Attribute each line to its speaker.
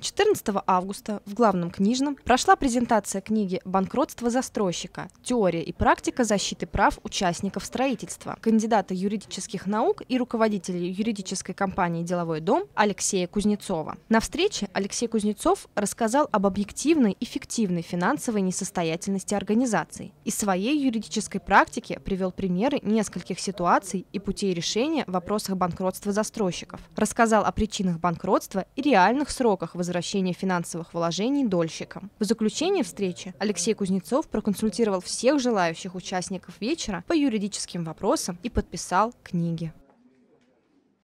Speaker 1: 14 августа в главном книжном
Speaker 2: прошла презентация книги «Банкротство застройщика. Теория и практика защиты прав участников строительства» кандидата юридических наук и руководителя юридической компании «Деловой дом» Алексея Кузнецова. На встрече Алексей Кузнецов рассказал об объективной и фиктивной финансовой несостоятельности организаций. Из своей юридической практики привел примеры нескольких ситуаций и путей решения вопросов банкротства застройщиков. Рассказал о причинах банкротства и реальных сроках возвращения возвращения финансовых вложений дольщикам. В заключение встречи Алексей Кузнецов проконсультировал всех желающих участников вечера по юридическим вопросам и подписал
Speaker 3: книги.